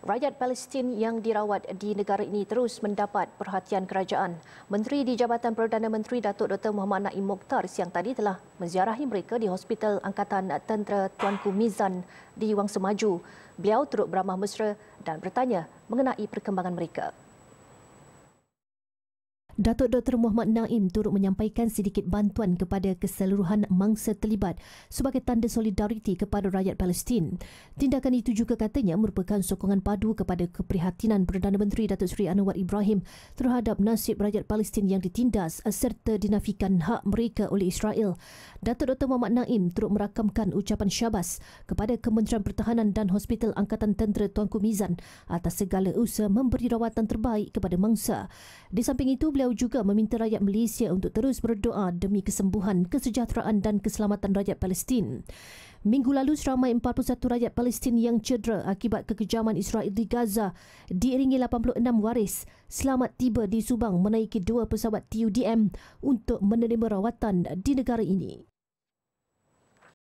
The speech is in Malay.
Rakyat Palestin yang dirawat di negara ini terus mendapat perhatian kerajaan. Menteri di Jabatan Perdana Menteri Datuk Dr. Muhammad Naim Mokhtar siang tadi telah menziarahi mereka di Hospital Angkatan Tentera Tuanku Mizan di Wang Semaju. Beliau turut beramah mesra dan bertanya mengenai perkembangan mereka. Datuk Dr. Muhammad Naim turut menyampaikan sedikit bantuan kepada keseluruhan mangsa terlibat sebagai tanda solidariti kepada rakyat Palestin. Tindakan itu juga katanya merupakan sokongan padu kepada keprihatinan Perdana Menteri Datuk Seri Anwar Ibrahim terhadap nasib rakyat Palestin yang ditindas serta dinafikan hak mereka oleh Israel. Datuk Dr. Muhammad Naim turut merakamkan ucapan syabas kepada Kementerian Pertahanan dan Hospital Angkatan Tentera Tuanku Mizan atas segala usaha memberi rawatan terbaik kepada mangsa. Di samping itu, beliau juga meminta rakyat Malaysia untuk terus berdoa demi kesembuhan, kesejahteraan dan keselamatan rakyat Palestin. Minggu lalu seramai 41 rakyat Palestin yang cedera akibat kekejaman Israel di Gaza diiringi 86 waris selamat tiba di Subang menaiki dua pesawat TUDM untuk menerima rawatan di negara ini.